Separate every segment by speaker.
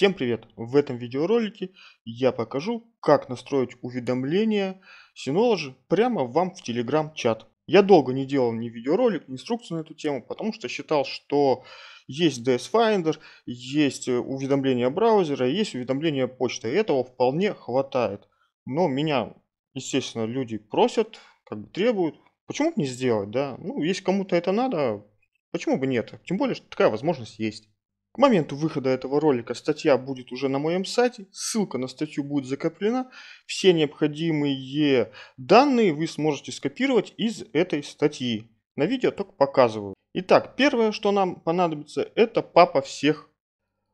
Speaker 1: Всем привет! В этом видеоролике я покажу, как настроить уведомления Synology прямо вам в Telegram-чат. Я долго не делал ни видеоролик, ни инструкцию на эту тему, потому что считал, что есть DS Finder, есть э, уведомления браузера, есть уведомления почты. И этого вполне хватает. Но меня, естественно, люди просят, как бы требуют. Почему бы не сделать, да? Ну, если кому-то это надо, почему бы нет? Тем более, что такая возможность есть. К моменту выхода этого ролика статья будет уже на моем сайте, ссылка на статью будет закоплена, все необходимые данные вы сможете скопировать из этой статьи. На видео только показываю. Итак, первое, что нам понадобится, это папа всех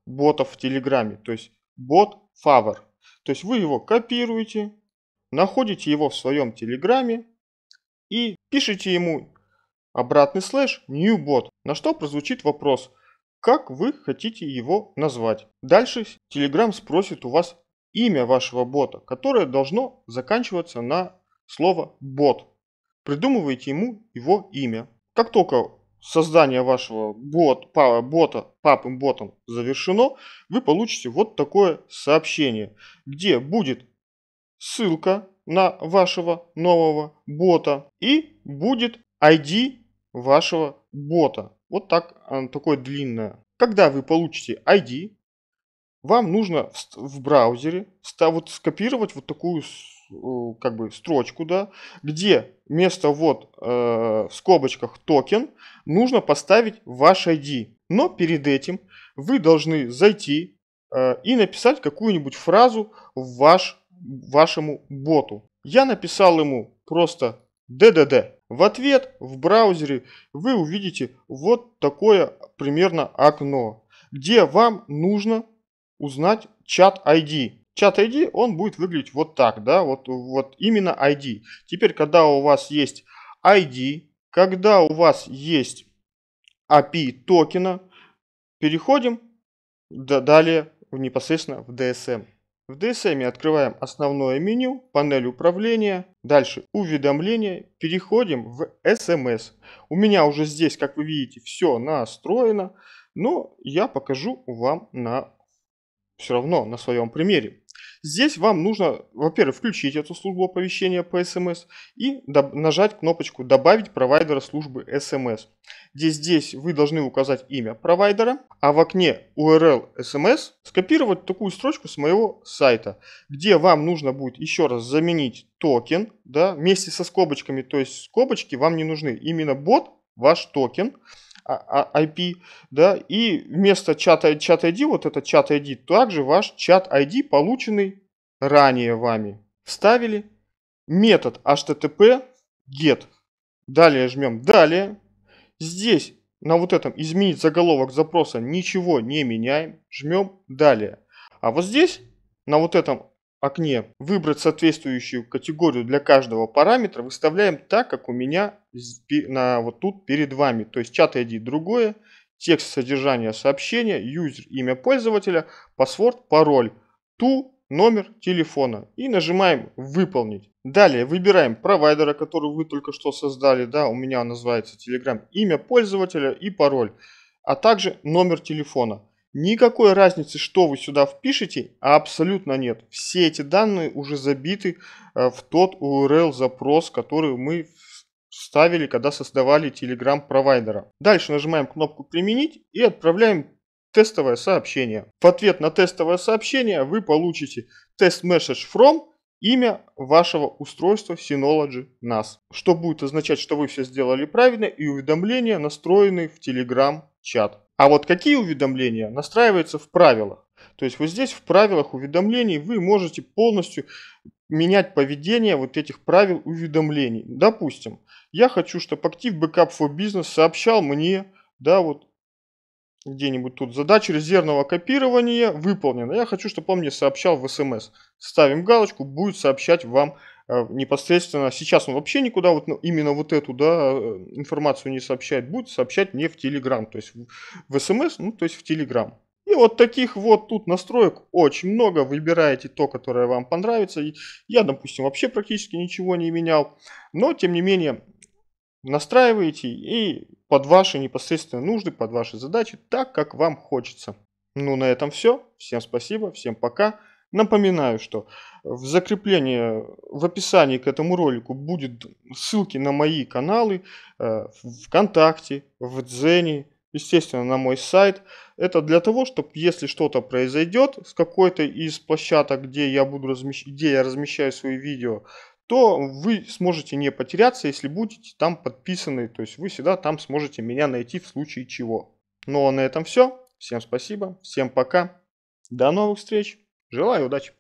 Speaker 1: ботов в Телеграме, то есть бот Favor. То есть вы его копируете, находите его в своем Телеграме и пишите ему обратный слэш new bot. на что прозвучит вопрос – как вы хотите его назвать. Дальше Telegram спросит у вас имя вашего бота, которое должно заканчиваться на слово «бот». Придумывайте ему его имя. Как только создание вашего бот, папа, бота папым ботом завершено, вы получите вот такое сообщение, где будет ссылка на вашего нового бота и будет ID вашего бота. Вот так, такое длинное когда вы получите ID, вам нужно в браузере вот скопировать вот такую э, как бы строчку, да, где вместо вот э, в скобочках токен нужно поставить ваш ID. Но перед этим вы должны зайти э, и написать какую-нибудь фразу в ваш, вашему боту. Я написал ему просто ДДД. В ответ в браузере вы увидите вот такое примерно окно, где вам нужно узнать чат ID. Чат ID, он будет выглядеть вот так, да, вот, вот именно ID. Теперь, когда у вас есть ID, когда у вас есть API токена, переходим далее непосредственно в DSM. В DSM открываем основное меню, панель управления, дальше уведомления, переходим в SMS. У меня уже здесь, как вы видите, все настроено, но я покажу вам на все равно на своем примере. Здесь вам нужно, во-первых, включить эту службу оповещения по СМС эм и нажать кнопочку «Добавить провайдера службы СМС», эм где здесь вы должны указать имя провайдера, а в окне URL СМС эм скопировать такую строчку с моего сайта, где вам нужно будет еще раз заменить токен да, вместе со скобочками, то есть скобочки вам не нужны, именно бот ваш токен – IP, а, а, да, и вместо чата, чата ID, вот этот чат ID, также ваш чат ID, полученный ранее вами. Вставили метод http get. Далее жмем далее. Здесь на вот этом изменить заголовок запроса ничего не меняем. Жмем далее. А вот здесь на вот этом окне выбрать соответствующую категорию для каждого параметра, выставляем так, как у меня на, вот тут перед вами. То есть чат ID другое, текст содержания сообщения, юзер, имя пользователя, паспорт, пароль, ту, номер телефона и нажимаем «Выполнить». Далее выбираем провайдера, который вы только что создали, да, у меня называется Telegram, имя пользователя и пароль, а также номер телефона. Никакой разницы, что вы сюда впишете, а абсолютно нет. Все эти данные уже забиты э, в тот URL-запрос, который мы вставили, когда создавали Telegram провайдера. Дальше нажимаем кнопку «Применить» и отправляем тестовое сообщение. В ответ на тестовое сообщение вы получите тест message from имя вашего устройства Synology NAS, что будет означать, что вы все сделали правильно и уведомления настроены в Telegram чат. А вот какие уведомления настраиваются в правилах. То есть вот здесь в правилах уведомлений вы можете полностью менять поведение вот этих правил уведомлений. Допустим, я хочу, чтобы актив Backup for Business сообщал мне, да, вот где-нибудь тут задача резервного копирования выполнена. Я хочу, чтобы он мне сообщал в SMS. Эм Ставим галочку, будет сообщать вам а, непосредственно, сейчас он вообще никуда вот ну, именно вот эту да, э, информацию не сообщает, будет сообщать мне в Телеграм, то есть в СМС, ну то есть в Телеграм. И вот таких вот тут настроек очень много, выбираете то, которое вам понравится. Я, допустим, вообще практически ничего не менял, но тем не менее настраиваете и под ваши непосредственные нужды, под ваши задачи, так как вам хочется. Ну на этом все. Всем спасибо, всем пока. Напоминаю, что в закреплении, в описании к этому ролику будут ссылки на мои каналы э, ВКонтакте, в Дзене, естественно, на мой сайт. Это для того, чтобы если что-то произойдет с какой-то из площадок, где я, буду размещ... где я размещаю свои видео, то вы сможете не потеряться, если будете там подписаны. То есть вы всегда там сможете меня найти в случае чего. Ну а на этом все. Всем спасибо, всем пока. До новых встреч. Желаю удачи!